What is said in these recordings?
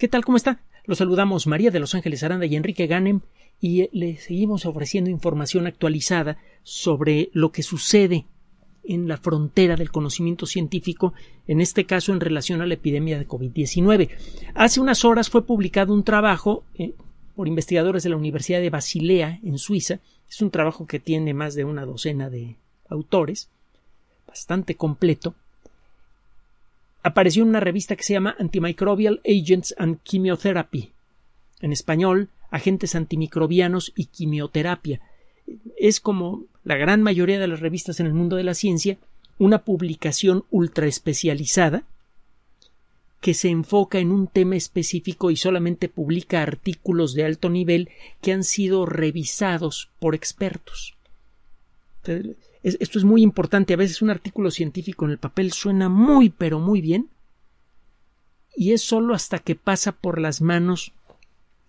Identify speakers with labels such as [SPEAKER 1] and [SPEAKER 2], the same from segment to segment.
[SPEAKER 1] ¿Qué tal? ¿Cómo está? Los saludamos María de Los Ángeles Aranda y Enrique Ganem y eh, le seguimos ofreciendo información actualizada sobre lo que sucede en la frontera del conocimiento científico, en este caso en relación a la epidemia de COVID-19. Hace unas horas fue publicado un trabajo eh, por investigadores de la Universidad de Basilea, en Suiza. Es un trabajo que tiene más de una docena de autores, bastante completo, apareció en una revista que se llama Antimicrobial Agents and Chemotherapy. En español, agentes antimicrobianos y quimioterapia. Es como la gran mayoría de las revistas en el mundo de la ciencia, una publicación ultra especializada que se enfoca en un tema específico y solamente publica artículos de alto nivel que han sido revisados por expertos esto es muy importante, a veces un artículo científico en el papel suena muy pero muy bien y es solo hasta que pasa por las manos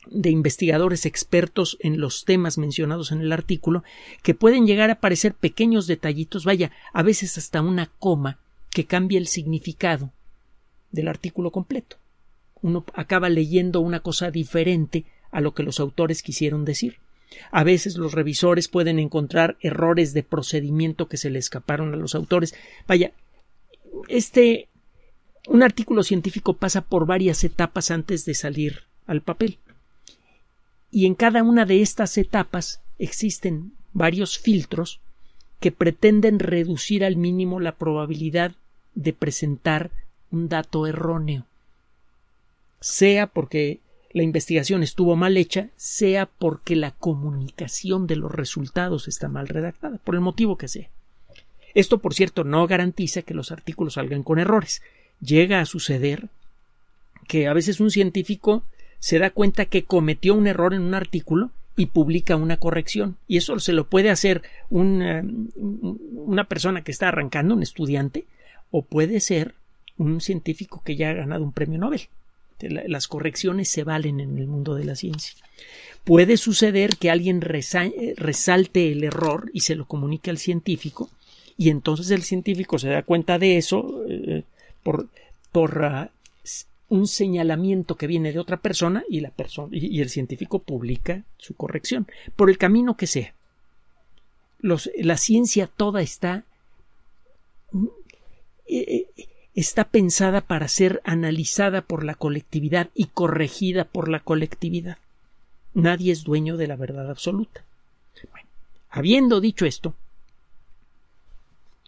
[SPEAKER 1] de investigadores expertos en los temas mencionados en el artículo que pueden llegar a aparecer pequeños detallitos, vaya, a veces hasta una coma que cambia el significado del artículo completo. Uno acaba leyendo una cosa diferente a lo que los autores quisieron decir. A veces los revisores pueden encontrar errores de procedimiento que se le escaparon a los autores. Vaya, este un artículo científico pasa por varias etapas antes de salir al papel. Y en cada una de estas etapas existen varios filtros que pretenden reducir al mínimo la probabilidad de presentar un dato erróneo, sea porque la investigación estuvo mal hecha, sea porque la comunicación de los resultados está mal redactada, por el motivo que sea. Esto, por cierto, no garantiza que los artículos salgan con errores. Llega a suceder que a veces un científico se da cuenta que cometió un error en un artículo y publica una corrección. Y eso se lo puede hacer eh, una, persona que está arrancando, un estudiante, o puede ser un científico que ya ha ganado un premio Nobel. Este, las correcciones se valen en el mundo de la ciencia. Puede suceder que alguien eh, resalte el error y se lo comunique al científico, y entonces el científico se da cuenta de eso eh, por, por ah, un señalamiento que viene de otra persona y, la y, el científico publica su corrección, por el camino que sea. la ciencia toda está mm, eh, está pensada para ser analizada por la colectividad y corregida por la colectividad. Nadie es dueño de la verdad absoluta. Bueno, habiendo dicho esto,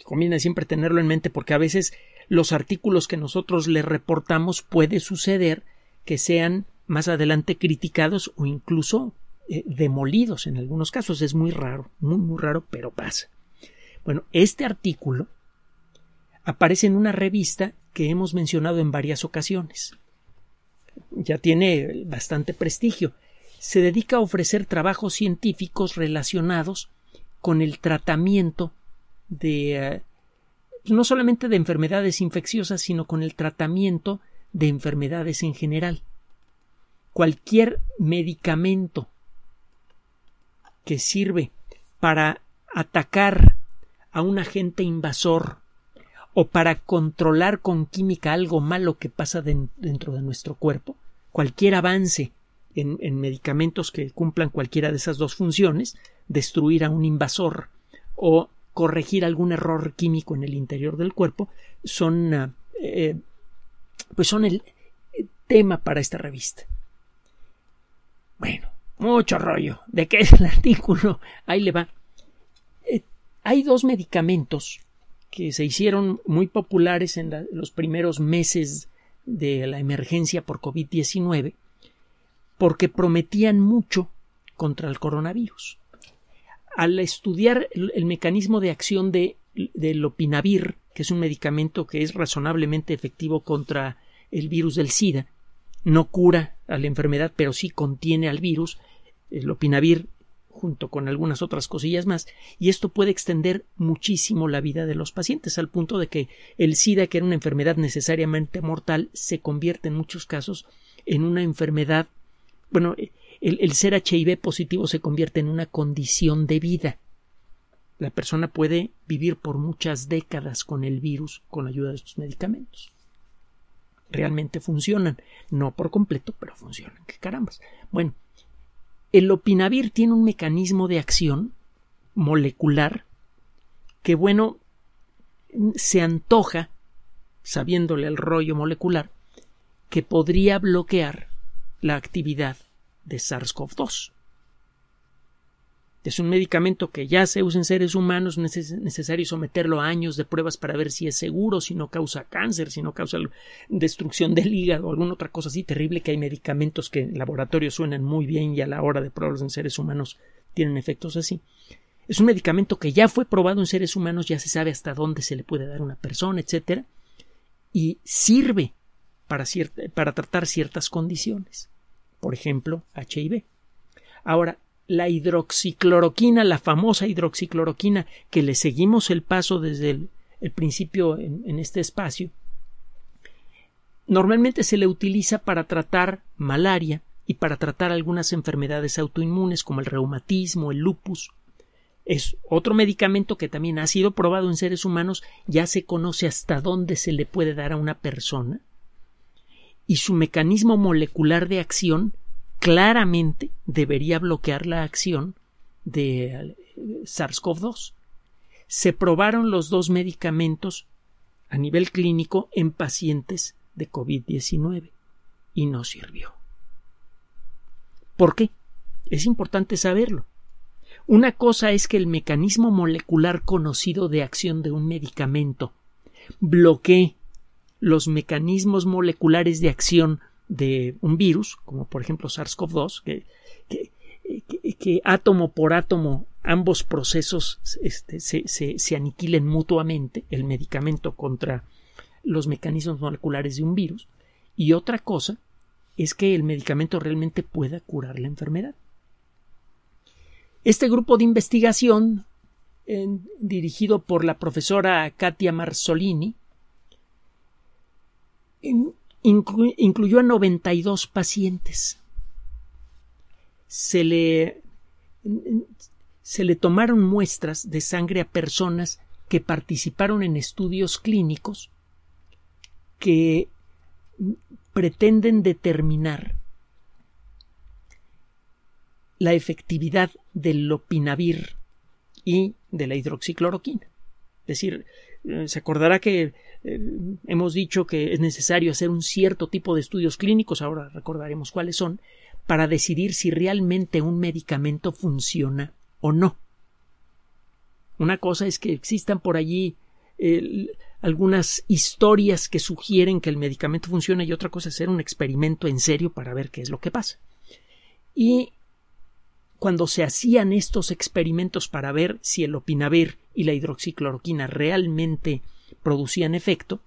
[SPEAKER 1] conviene siempre tenerlo en mente porque a veces los artículos que nosotros le reportamos puede suceder que sean más adelante criticados o incluso eh, demolidos en algunos casos. Es muy raro, muy, muy raro, pero pasa. Bueno, este artículo aparece en una revista que hemos mencionado en varias ocasiones. Ya tiene bastante prestigio. Se dedica a ofrecer trabajos científicos relacionados con el tratamiento de eh, no solamente de enfermedades infecciosas, sino con el tratamiento de enfermedades en general. Cualquier medicamento que sirve para atacar a un agente invasor o para controlar con química algo malo que pasa dentro de nuestro cuerpo. Cualquier avance en, medicamentos que cumplan cualquiera de esas dos funciones, destruir a un invasor o corregir algún error químico en el interior del cuerpo, son, ah, eh, pues son el eh, tema para esta revista. Bueno, mucho rollo. ¿De qué es el artículo? Ahí le va. Eh, hay dos medicamentos que se hicieron muy populares en los primeros meses de la emergencia por COVID-19 porque prometían mucho contra el coronavirus. Al estudiar el, mecanismo de acción de, del opinavir, que es un medicamento que es razonablemente efectivo contra el virus del SIDA, no cura a la enfermedad, pero sí contiene al virus, el opinavir junto con algunas otras cosillas más, y esto puede extender muchísimo la vida de los pacientes, al punto de que el SIDA, que era una enfermedad necesariamente mortal, se convierte en muchos casos en una enfermedad, bueno, el, ser HIV positivo se convierte en una condición de vida. La persona puede vivir por muchas décadas con el virus con la ayuda de estos medicamentos realmente funcionan. No por completo, pero funcionan. ¡Qué carambas! Bueno, el opinavir tiene un mecanismo de acción molecular que, bueno, se antoja, sabiéndole el rollo molecular, que podría bloquear la actividad de SARS-CoV-2. Es un medicamento que ya se usa en seres humanos, no es necesario someterlo a años de pruebas para ver si es seguro, si no causa cáncer, si no causa destrucción del hígado o alguna otra cosa así terrible que hay medicamentos que en laboratorio suenan muy bien y a la hora de probarlos en seres humanos tienen efectos así. Es un medicamento que ya fue probado en seres humanos, ya se sabe hasta dónde se le puede dar a una persona, etcétera, y sirve para, para tratar ciertas condiciones, por ejemplo, HIV. Ahora, la hidroxicloroquina, la famosa hidroxicloroquina, que le seguimos el paso desde el, principio en este espacio, normalmente se le utiliza para tratar malaria y para tratar algunas enfermedades autoinmunes como el reumatismo, el lupus. Es otro medicamento que también ha sido probado en seres humanos, ya se conoce hasta dónde se le puede dar a una persona y su mecanismo molecular de acción claramente debería bloquear la acción de eh, SARS-CoV-2. Se probaron los dos medicamentos a nivel clínico en pacientes de COVID-19 y no sirvió. ¿Por qué? Es importante saberlo. Una cosa es que el mecanismo molecular conocido de acción de un medicamento bloquee los mecanismos moleculares de acción de un virus, como por ejemplo SARS-CoV-2, que, que, átomo por átomo ambos procesos este, se, aniquilen mutuamente, el medicamento contra los mecanismos moleculares de un virus, y otra cosa es que el medicamento realmente pueda curar la enfermedad. Este grupo de investigación, dirigido por la profesora Katia Marzolini, en, incluyó a 92 pacientes. Se le, se le tomaron muestras de sangre a personas que participaron en estudios clínicos que pretenden determinar la efectividad del lopinavir y de la hidroxicloroquina. Es decir, eh, se acordará que eh, hemos dicho que es necesario hacer un cierto tipo de estudios clínicos, ahora recordaremos cuáles son, para decidir si realmente un medicamento funciona o no. Una cosa es que existan por allí algunas historias que sugieren que el medicamento funciona y otra cosa es hacer un experimento en serio para ver qué es lo que pasa. Y cuando se hacían estos experimentos para ver si el opinaver y la hidroxicloroquina realmente producían efecto,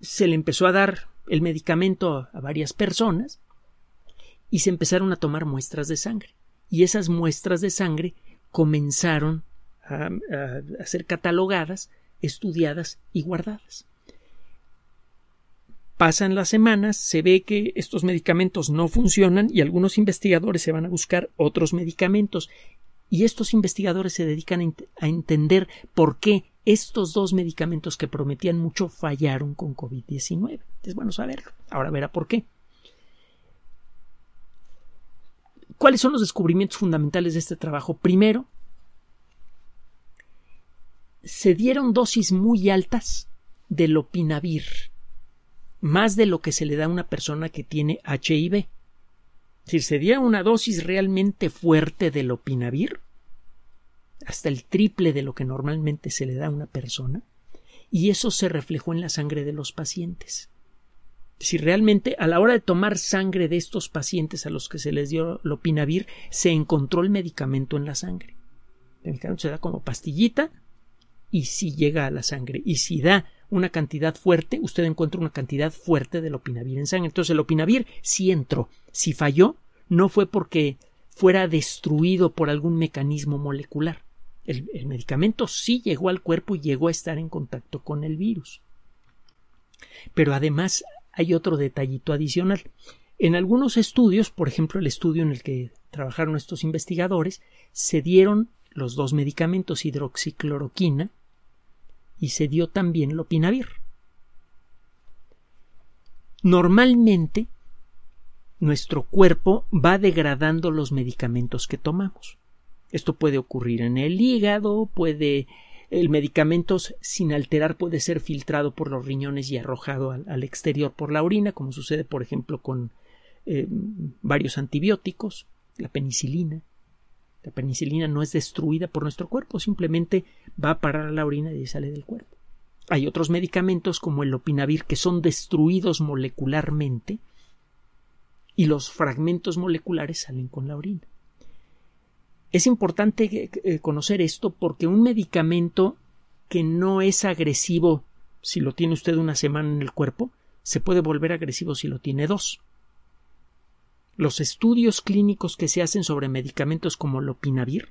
[SPEAKER 1] se le empezó a dar el medicamento a varias personas y se empezaron a tomar muestras de sangre. Y esas muestras de sangre comenzaron a, ser catalogadas, estudiadas y guardadas. Pasan las semanas, se ve que estos medicamentos no funcionan y algunos investigadores se van a buscar otros medicamentos. Y estos investigadores se dedican a entender por qué estos dos medicamentos que prometían mucho fallaron con COVID-19. Es bueno saberlo. Ahora verá por qué. ¿Cuáles son los descubrimientos fundamentales de este trabajo? Primero, se dieron dosis muy altas de lopinavir, más de lo que se le da a una persona que tiene HIV. Si se diera una dosis realmente fuerte de lopinavir, hasta el triple de lo que normalmente se le da a una persona, y eso se reflejó en la sangre de los pacientes. Si realmente a la hora de tomar sangre de estos pacientes a los que se les dio lopinavir, se encontró el medicamento en la sangre. El medicamento se da como pastillita y si llega a la sangre. Y si da una cantidad fuerte, usted encuentra una cantidad fuerte del opinavir en sangre. Entonces el opinavir sí entró. Si falló, no fue porque fuera destruido por algún mecanismo molecular el, medicamento sí llegó al cuerpo y llegó a estar en contacto con el virus. Pero además hay otro detallito adicional. En algunos estudios, por ejemplo el estudio en el que trabajaron estos investigadores, se dieron los dos medicamentos hidroxicloroquina y se dio también lopinavir. Normalmente, nuestro cuerpo va degradando los medicamentos que tomamos. Esto puede ocurrir en el hígado, puede el medicamento sin alterar puede ser filtrado por los riñones y arrojado al, exterior por la orina, como sucede, por ejemplo, con eh, varios antibióticos, la penicilina. La penicilina no es destruida por nuestro cuerpo, simplemente va a parar a la orina y sale del cuerpo. Hay otros medicamentos como el opinavir que son destruidos molecularmente y los fragmentos moleculares salen con la orina. Es importante eh, eh, conocer esto porque un medicamento que no es agresivo si lo tiene usted una semana en el cuerpo, se puede volver agresivo si lo tiene dos. Los estudios clínicos que se hacen sobre medicamentos como lopinavir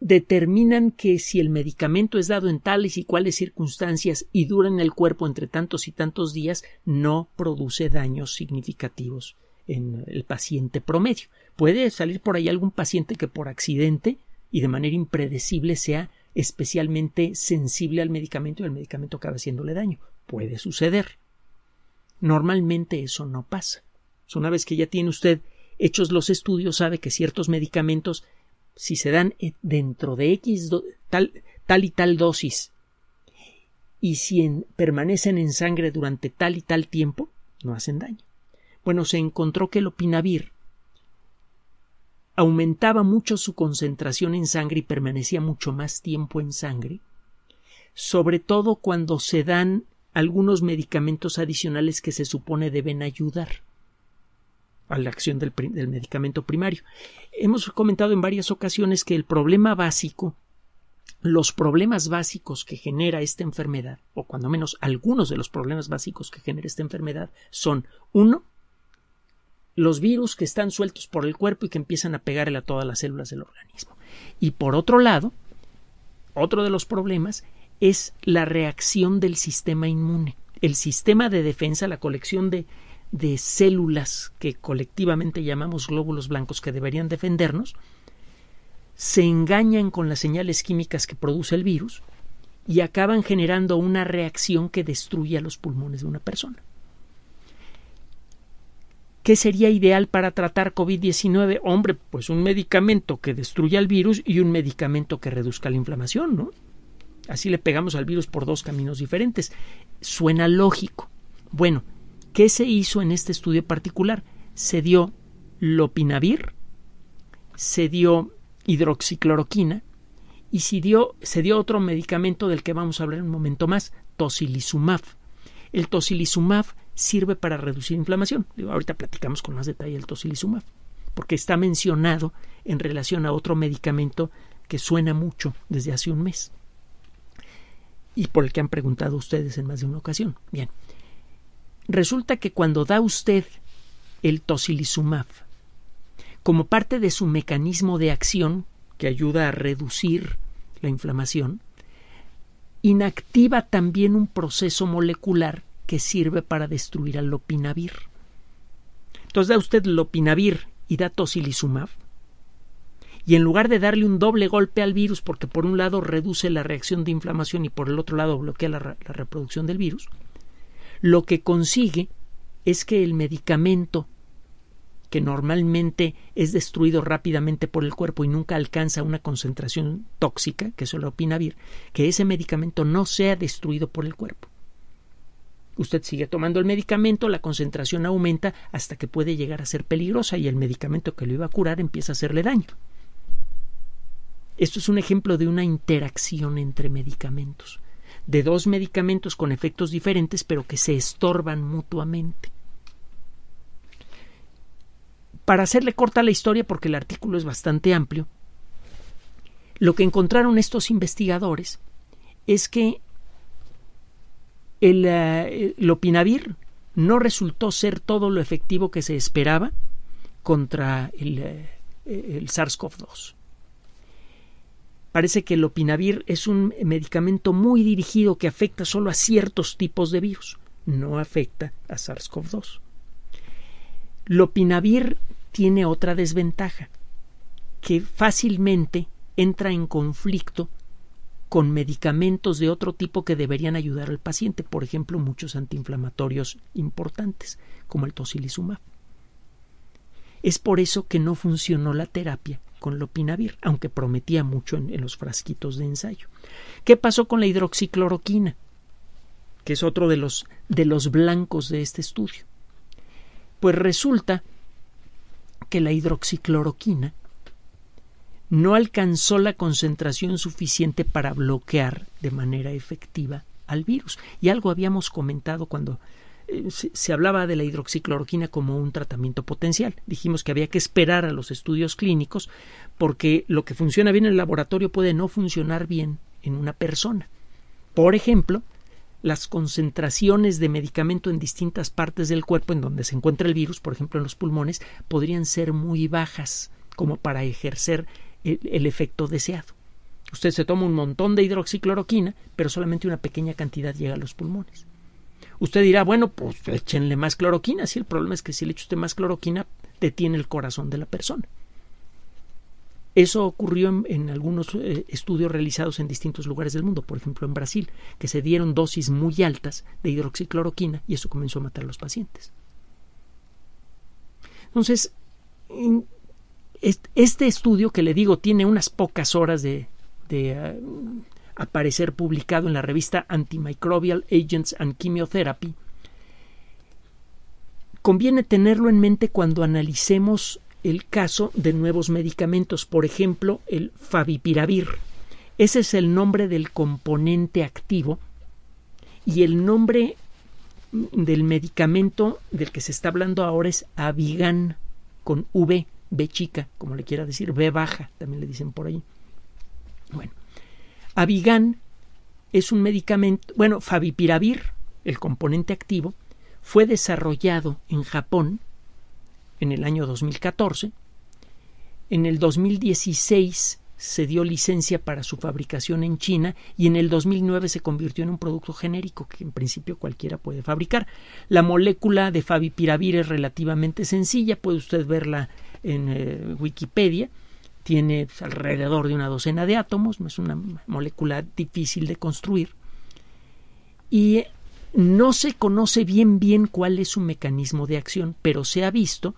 [SPEAKER 1] determinan que si el medicamento es dado en tales y cuales circunstancias y dura en el cuerpo entre tantos y tantos días, no produce daños significativos en el paciente promedio. Puede salir por ahí algún paciente que por accidente y de manera impredecible sea especialmente sensible al medicamento y el medicamento acaba haciéndole daño. Puede suceder. Normalmente eso no pasa. Una vez que ya tiene usted hechos los estudios, sabe que ciertos medicamentos, si se dan eh, dentro de X tal, tal y tal dosis, y si permanecen en sangre durante tal y tal tiempo, no hacen daño. Bueno, se encontró que el opinavir aumentaba mucho su concentración en sangre y permanecía mucho más tiempo en sangre, sobre todo cuando se dan algunos medicamentos adicionales que se supone deben ayudar a la acción del, medicamento primario. Hemos comentado en varias ocasiones que el problema básico, los problemas básicos que genera esta enfermedad, o cuando menos algunos de los problemas básicos que genera esta enfermedad, son uno, los virus que están sueltos por el cuerpo y que empiezan a pegarle a todas las células del organismo. Y por otro lado, otro de los problemas es la reacción del sistema inmune. El sistema de defensa, la colección de, de células que colectivamente llamamos glóbulos blancos que deberían defendernos, se engañan con las señales químicas que produce el virus y acaban generando una reacción que destruye a los pulmones de una persona. ¿Qué sería ideal para tratar COVID-19? Hombre, pues un medicamento que destruya el virus y un medicamento que reduzca la inflamación, ¿no? Así le pegamos al virus por dos caminos diferentes. Suena lógico. Bueno, ¿qué se hizo en este estudio particular? Se dio lopinavir, se dio hidroxicloroquina y se dio, se dio otro medicamento del que vamos a hablar un momento más, tocilizumab. El tocilizumab sirve para reducir inflamación. ahorita platicamos con más detalle el tocilizumab, porque está mencionado en relación a otro medicamento que suena mucho desde hace un mes y por el que han preguntado ustedes en más de una ocasión. Bien, resulta que cuando da usted el tocilizumab como parte de su mecanismo de acción que ayuda a reducir la inflamación, inactiva también un proceso molecular que sirve para destruir al lopinavir. Entonces da usted lopinavir y da tocilizumab. Y en lugar de darle un doble golpe al virus, porque por un lado reduce la reacción de inflamación y por el otro lado bloquea la, la reproducción del virus, lo que consigue es que el medicamento que normalmente es destruido rápidamente por el cuerpo y nunca alcanza una concentración tóxica, que es el opinavir, que ese medicamento no sea destruido por el cuerpo usted sigue tomando el medicamento, la concentración aumenta hasta que puede llegar a ser peligrosa y el medicamento que lo iba a curar empieza a hacerle daño. Esto es un ejemplo de una interacción entre medicamentos, de dos medicamentos con efectos diferentes pero que se estorban mutuamente. Para hacerle corta la historia, porque el artículo es bastante amplio, lo que encontraron estos investigadores es que el, eh, lopinavir no resultó ser todo lo efectivo que se esperaba contra el, eh, el SARS-CoV-2. Parece que el lopinavir es un medicamento muy dirigido que afecta solo a ciertos tipos de virus, no afecta a SARS-CoV-2. Lopinavir tiene otra desventaja, que fácilmente entra en conflicto con medicamentos de otro tipo que deberían ayudar al paciente, por ejemplo, muchos antiinflamatorios importantes, como el tocilizumab. Es por eso que no funcionó la terapia con lopinavir, aunque prometía mucho en, los frasquitos de ensayo. ¿Qué pasó con la hidroxicloroquina? que es otro de los, de los blancos de este estudio. Pues resulta que la hidroxicloroquina no alcanzó la concentración suficiente para bloquear de manera efectiva al virus. Y algo habíamos comentado cuando eh, se, se hablaba de la hidroxicloroquina como un tratamiento potencial. Dijimos que había que esperar a los estudios clínicos porque lo que funciona bien en el laboratorio puede no funcionar bien en una persona. Por ejemplo, las concentraciones de medicamento en distintas partes del cuerpo en donde se encuentra el virus, por ejemplo en los pulmones, podrían ser muy bajas como para ejercer el, efecto deseado. Usted se toma un montón de hidroxicloroquina, pero solamente una pequeña cantidad llega a los pulmones. Usted dirá, bueno, pues échenle más cloroquina. Sí, el problema es que si le echa usted más cloroquina, detiene el corazón de la persona. Eso ocurrió en, algunos eh, estudios realizados en distintos lugares del mundo, por ejemplo en Brasil, que se dieron dosis muy altas de hidroxicloroquina y eso comenzó a matar a los pacientes. Entonces, este estudio que le digo tiene unas pocas horas de, eh, aparecer publicado en la revista Antimicrobial Agents and Chemotherapy, conviene tenerlo en mente cuando analicemos el caso de nuevos medicamentos, por ejemplo, el favipiravir. Ese es el nombre del componente activo y el nombre del medicamento del que se está hablando ahora es Avigan con V B chica, como le quiera decir, B baja, también le dicen por ahí. Bueno, Avigan es un medicamento, bueno, favipiravir, el componente activo, fue desarrollado en Japón en el año 2014. En el 2016 se dio licencia para su fabricación en China y en el 2009 se convirtió en un producto genérico que en principio cualquiera puede fabricar. La molécula de favipiravir es relativamente sencilla, puede usted verla en eh, Wikipedia. Tiene pues, alrededor de una docena de átomos, es una molécula difícil de construir. Y no se conoce bien bien cuál es su mecanismo de acción, pero se ha visto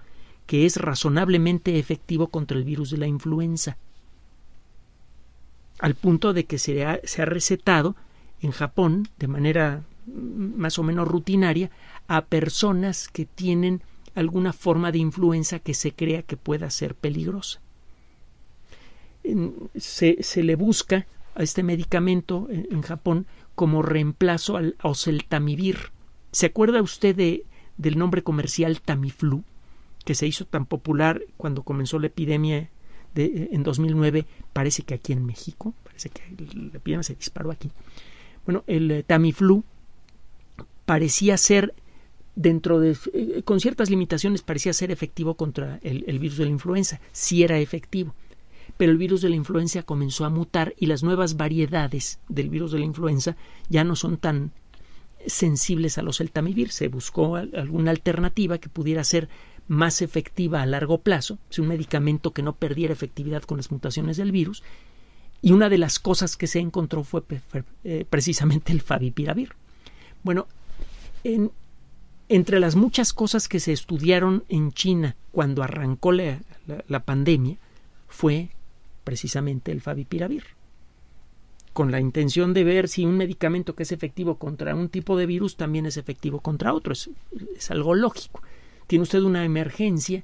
[SPEAKER 1] que es razonablemente efectivo contra el virus de la influenza. Al punto de que se se ha recetado en Japón, de manera mm, más o menos rutinaria, a personas que tienen alguna forma de influenza que se crea que pueda ser peligrosa. Se, se le busca a este medicamento en, Japón como reemplazo al oseltamivir. ¿Se acuerda usted del nombre comercial Tamiflu, que se hizo tan popular cuando comenzó la epidemia de, en 2009? Parece que aquí en México, parece que la epidemia se disparó aquí. Bueno, el eh, Tamiflu parecía ser dentro de eh, con ciertas limitaciones parecía ser efectivo contra el, virus de la influenza, si era efectivo, pero el virus de la influenza comenzó a mutar y las nuevas variedades del virus de la influenza ya no son tan sensibles a los eltamivir Se buscó alguna alternativa que pudiera ser más efectiva a largo plazo, un medicamento que no perdiera efectividad con las mutaciones del virus, y una de las cosas que se encontró fue eh, precisamente el favipiravir. Bueno, en, entre las muchas cosas que se estudiaron en China cuando arrancó la, pandemia fue precisamente el favipiravir, con la intención de ver si un medicamento que es efectivo contra un tipo de virus también es efectivo contra otro. Es, algo lógico. Tiene usted una emergencia,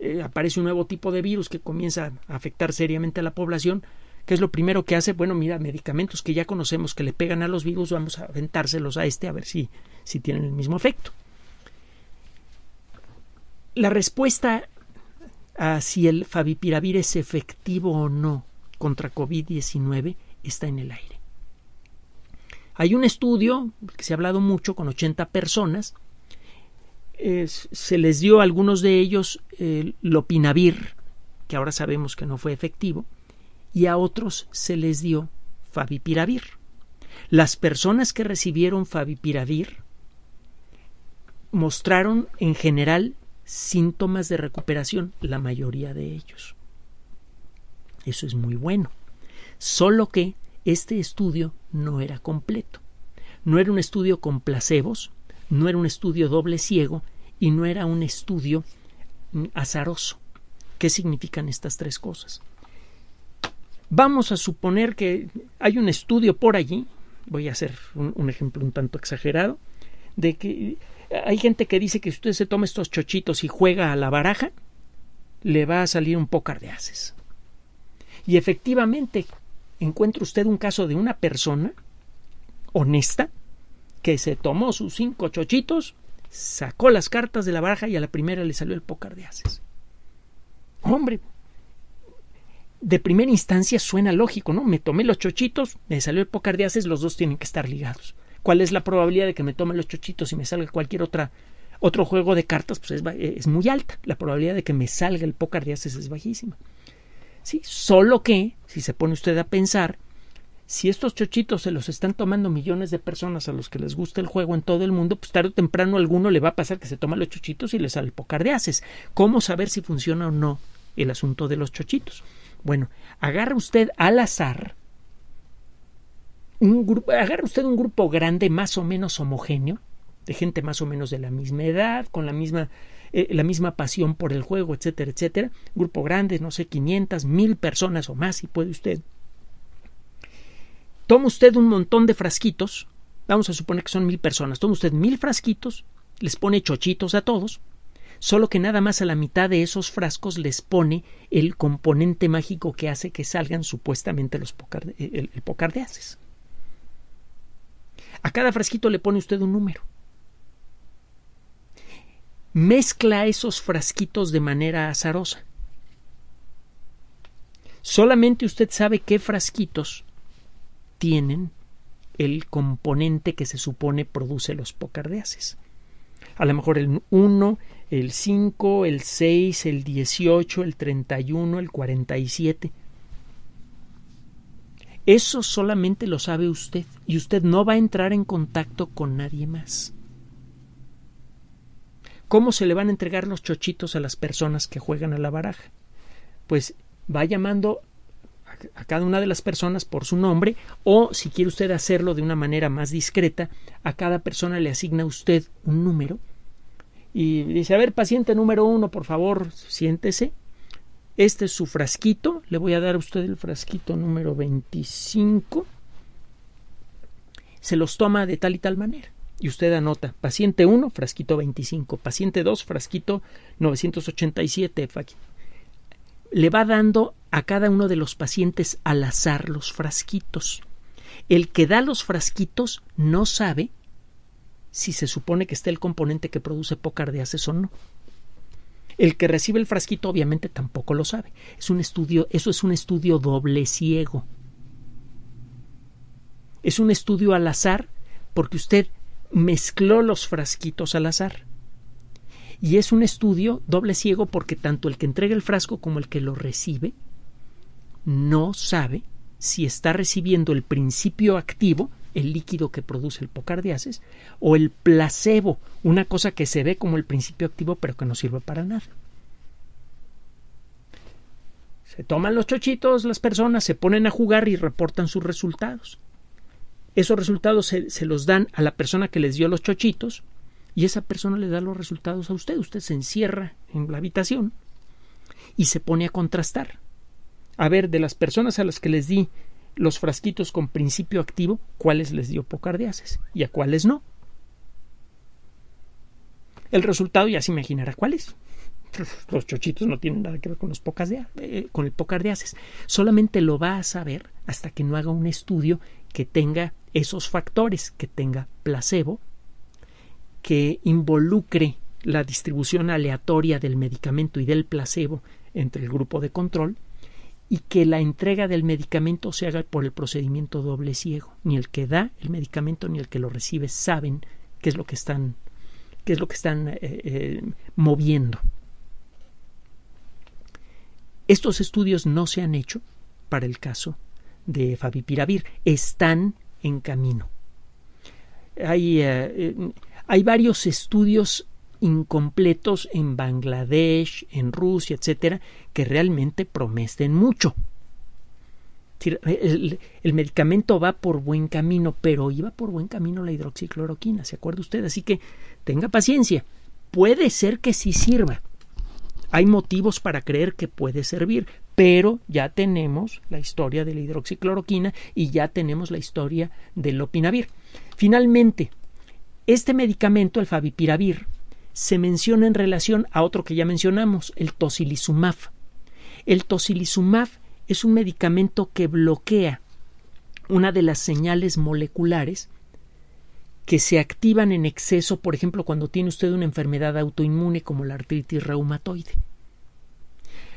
[SPEAKER 1] eh, aparece un nuevo tipo de virus que comienza a afectar seriamente a la población, ¿Qué es lo primero que hace? Bueno, mira, medicamentos que ya conocemos que le pegan a los virus, vamos a aventárselos a este a ver si, si tienen el mismo efecto la respuesta a si el favipiravir es efectivo o no contra COVID-19 está en el aire. Hay un estudio que se ha hablado mucho con 80 personas. se les dio a algunos de ellos el eh, lopinavir, que ahora sabemos que no fue efectivo, y a otros se les dio favipiravir. Las personas que recibieron favipiravir mostraron en general síntomas de recuperación, la mayoría de ellos. Eso es muy bueno. Solo que este estudio no era completo. No era un estudio con placebos, no era un estudio doble ciego y no era un estudio mm, azaroso. ¿Qué significan estas tres cosas? Vamos a suponer que hay un estudio por allí, voy a hacer un, un ejemplo un tanto exagerado, de que hay gente que dice que si usted se toma estos chochitos y juega a la baraja, le va a salir un pócar de haces. Y efectivamente, encuentra usted un caso de una persona honesta que se tomó sus cinco chochitos, sacó las cartas de la baraja y a la primera le salió el pócar de haces. Hombre, de primera instancia suena lógico, ¿no? Me tomé los chochitos, me salió el pócar de haces, los dos tienen que estar ligados cuál es la probabilidad de que me tome los chochitos y me salga cualquier otra otro juego de cartas, pues es, muy alta. La probabilidad de que me salga el póker de es bajísima. Sí, solo que, si se pone usted a pensar, si estos chochitos se los están tomando millones de personas a los que les gusta el juego en todo el mundo, pues tarde o temprano a alguno le va a pasar que se toma los chochitos y le sale el pocar de ¿Cómo saber si funciona o no el asunto de los chochitos? Bueno, agarra usted al azar un agarra usted un grupo grande, más o menos homogéneo, de gente más o menos de la misma edad, con la misma, eh, la misma pasión por el juego, etcétera, etcétera. Grupo grande, no sé, 500, 1000 personas o más, si puede usted. Toma usted un montón de frasquitos, vamos a suponer que son 1000 personas, toma usted mil frasquitos, les pone chochitos a todos, solo que nada más a la mitad de esos frascos les pone el componente mágico que hace que salgan supuestamente los eh, el, a cada frasquito le pone usted un número. Mezcla esos frasquitos de manera azarosa. Solamente usted sabe qué frasquitos tienen el componente que se supone produce los pocardeaces. A lo mejor el 1, el 5, el 6, el 18, el 31, el 47. Eso solamente lo sabe usted y usted no va a entrar en contacto con nadie más. ¿Cómo se le van a entregar los chochitos a las personas que juegan a la baraja? Pues va llamando a cada una de las personas por su nombre o si quiere usted hacerlo de una manera más discreta, a cada persona le asigna usted un número y dice, a ver, paciente número uno, por favor, siéntese este es su frasquito. Le voy a dar a usted el frasquito número 25. Se los toma de tal y tal manera. Y usted anota, paciente 1, frasquito 25, paciente 2, frasquito 987. Le va dando a cada uno de los pacientes al azar los frasquitos. El que da los frasquitos no sabe si se supone que está el componente que produce pocardeases o no. El que recibe el frasquito obviamente tampoco lo sabe. Es un estudio, eso es un estudio doble ciego. Es un estudio al azar porque usted mezcló los frasquitos al azar. Y es un estudio doble ciego porque tanto el que entrega el frasco como el que lo recibe no sabe si está recibiendo el principio activo el líquido que produce el pocardiasis, o el placebo, una cosa que se ve como el principio activo pero que no sirve para nada. Se toman los chochitos, las personas se ponen a jugar y reportan sus resultados. Esos resultados se, se los dan a la persona que les dio los chochitos y esa persona le da los resultados a usted. Usted se encierra en la habitación y se pone a contrastar. A ver, de las personas a las que les di los frasquitos con principio activo, cuáles les dio pocardiasis y a cuáles no. El resultado ya se imaginará cuáles Los chochitos no tienen nada que ver con, los eh, con el pocardiasis. Solamente lo va a saber hasta que no haga un estudio que tenga esos factores, que tenga placebo, que involucre la distribución aleatoria del medicamento y del placebo entre el grupo de control y que la entrega del medicamento se haga por el procedimiento doble ciego. Ni el que da el medicamento ni el que lo recibe saben qué es lo que están, qué es lo que están eh, eh, moviendo. Estos estudios no se han hecho para el caso de Fabi Piravir. están en camino. Hay, eh, hay varios estudios incompletos en Bangladesh, en Rusia, etcétera, que realmente prometen mucho. El, medicamento va por buen camino, pero iba por buen camino la hidroxicloroquina, ¿se acuerda usted? Así que tenga paciencia. Puede ser que sí sirva. Hay motivos para creer que puede servir, pero ya tenemos la historia de la hidroxicloroquina y ya tenemos la historia del lopinavir Finalmente, este medicamento, el favipiravir, se menciona en relación a otro que ya mencionamos, el tocilizumab. El tocilizumab es un medicamento que bloquea una de las señales moleculares que se activan en exceso, por ejemplo, cuando tiene usted una enfermedad autoinmune como la artritis reumatoide.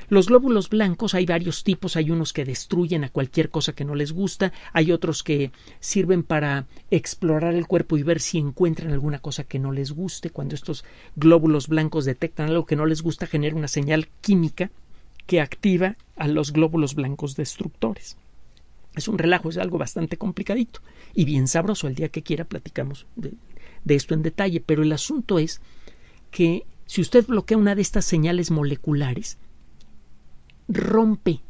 [SPEAKER 1] Los glóbulos blancos hay varios tipos, hay unos que destruyen a cualquier cosa que no les gusta, hay otros que sirven para explorar el cuerpo y ver si encuentran alguna cosa que no les guste. Cuando estos glóbulos blancos detectan algo que no les gusta, genera una señal química que activa a los glóbulos blancos destructores. Es un relajo, es algo bastante complicadito y bien sabroso. El día que quiera platicamos de, de esto en detalle, pero el asunto es que si usted bloquea una de estas señales moleculares, rompe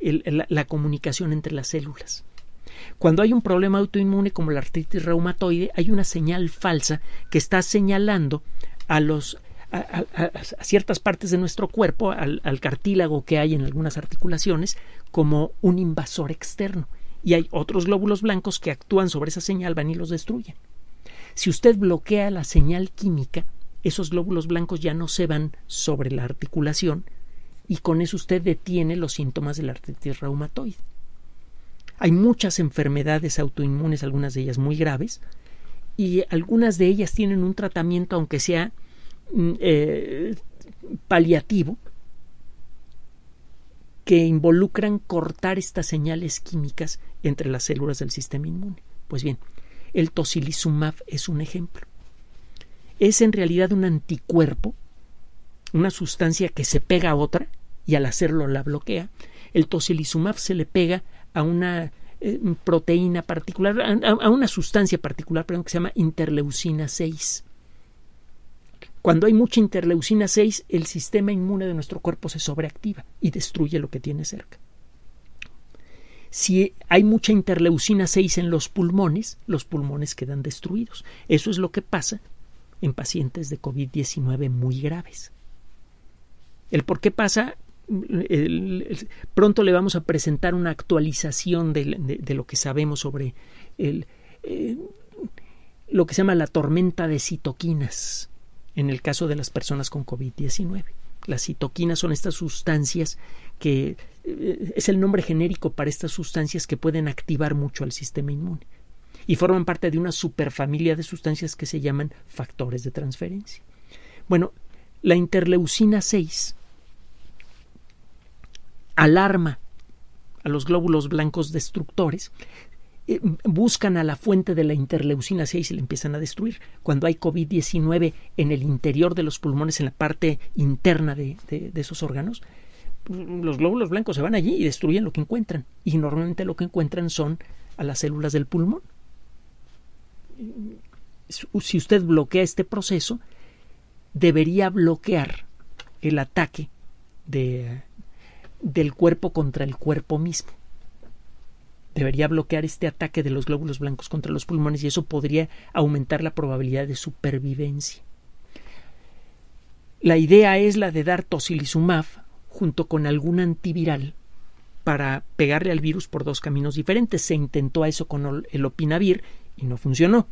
[SPEAKER 1] la, comunicación entre las células. Cuando hay un problema autoinmune como la artritis reumatoide, hay una señal falsa que está señalando a a, ciertas partes de nuestro cuerpo, al, al, cartílago que hay en algunas articulaciones, como un invasor externo. Y hay otros glóbulos blancos que actúan sobre esa señal, van y los destruyen. Si usted bloquea la señal química, esos glóbulos blancos ya no se van sobre la articulación, y con eso usted detiene los síntomas del la artritis reumatoide. Hay muchas enfermedades autoinmunes, algunas de ellas muy graves, y algunas de ellas tienen un tratamiento, aunque sea mm, eh, paliativo, que involucran cortar estas señales químicas entre las células del sistema inmune. Pues bien, el tocilizumab es un ejemplo. Es en realidad un anticuerpo una sustancia que se pega a otra y al hacerlo la bloquea. El tocilizumab se le pega a una eh, proteína particular, a, una sustancia particular, perdón, que se llama interleucina 6. Cuando hay mucha interleucina 6, el sistema inmune de nuestro cuerpo se sobreactiva y destruye lo que tiene cerca. Si hay mucha interleucina 6 en los pulmones, los pulmones quedan destruidos. Eso es lo que pasa en pacientes de COVID-19 muy graves. El por qué pasa, pronto le vamos a presentar una actualización de, lo que sabemos sobre eh, lo que se llama la tormenta de citoquinas en el caso de las personas con COVID-19. Las citoquinas son estas sustancias que eh, es el nombre genérico para estas sustancias que pueden activar mucho al sistema inmune y forman parte de una superfamilia de sustancias que se llaman factores de transferencia. Bueno, la interleucina 6 alarma a los glóbulos blancos destructores, eh, buscan a la fuente de la interleucina 6 y la empiezan a destruir. Cuando hay COVID-19 en el interior de los pulmones, en la parte interna de, de, de esos órganos, los glóbulos blancos se van allí y destruyen lo que encuentran. Y normalmente lo que encuentran son a las células del pulmón. Eh, si usted bloquea este proceso, debería bloquear el ataque de, del cuerpo contra el cuerpo mismo. Debería bloquear este ataque de los glóbulos blancos contra los pulmones y eso podría aumentar la probabilidad de supervivencia. La idea es la de dar tosilizumab junto con algún antiviral para pegarle al virus por dos caminos diferentes. Se intentó eso con el opinavir y no funcionó.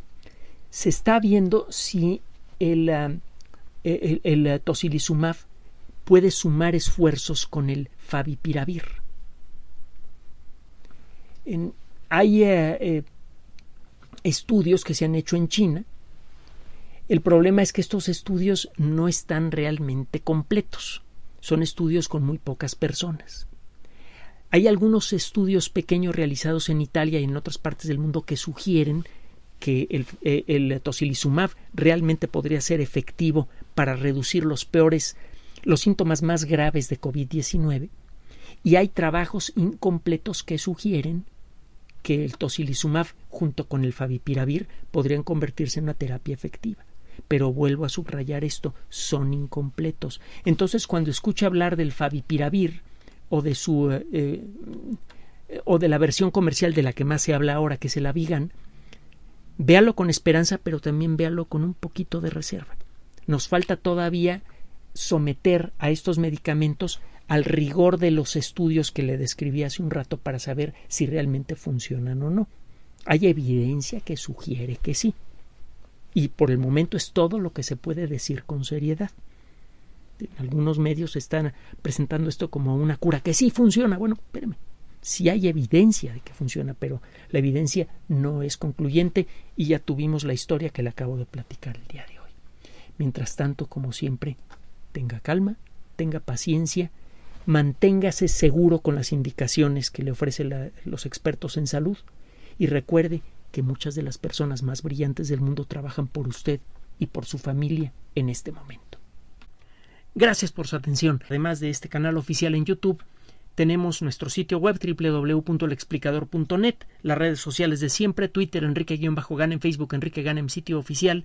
[SPEAKER 1] Se está viendo si el eh, eh, el, el eh, tocilizumab puede sumar esfuerzos con el favipiravir. hay eh, estudios que se han hecho en China. El problema es que estos estudios no están realmente completos. Son estudios con muy pocas personas. Hay algunos estudios pequeños realizados en Italia y en otras partes del mundo que sugieren que el, el tocilizumab realmente podría ser efectivo para reducir los peores, los síntomas más graves de COVID-19 y hay trabajos incompletos que sugieren que el tocilizumab junto con el favipiravir podrían convertirse en una terapia efectiva. Pero vuelvo a subrayar esto, son incompletos. Entonces, cuando escuche hablar del favipiravir o de su eh, eh, o de la versión comercial de la que más se habla ahora, que es el Avigan, véalo con esperanza, pero también véalo con un poquito de reserva nos falta todavía someter a estos medicamentos al rigor de los estudios que le describí hace un rato para saber si realmente funcionan o no. Hay evidencia que sugiere que sí. Y por el momento es todo lo que se puede decir con seriedad. Algunos medios están presentando esto como una cura que sí funciona. Bueno, espérame. Si sí hay evidencia de que funciona, pero la evidencia no es concluyente y ya tuvimos la historia que le acabo de platicar el día de hoy. Mientras tanto, como siempre, tenga calma, tenga paciencia, manténgase seguro con las indicaciones que le ofrecen los expertos en salud y recuerde que muchas de las personas más brillantes del mundo trabajan por usted y por su familia en este momento. Gracias por su atención. Además de este canal oficial en YouTube, tenemos nuestro sitio web www.lexplicador.net, las redes sociales de siempre, Twitter Enrique-Gan, en Facebook Enrique ganem en sitio oficial,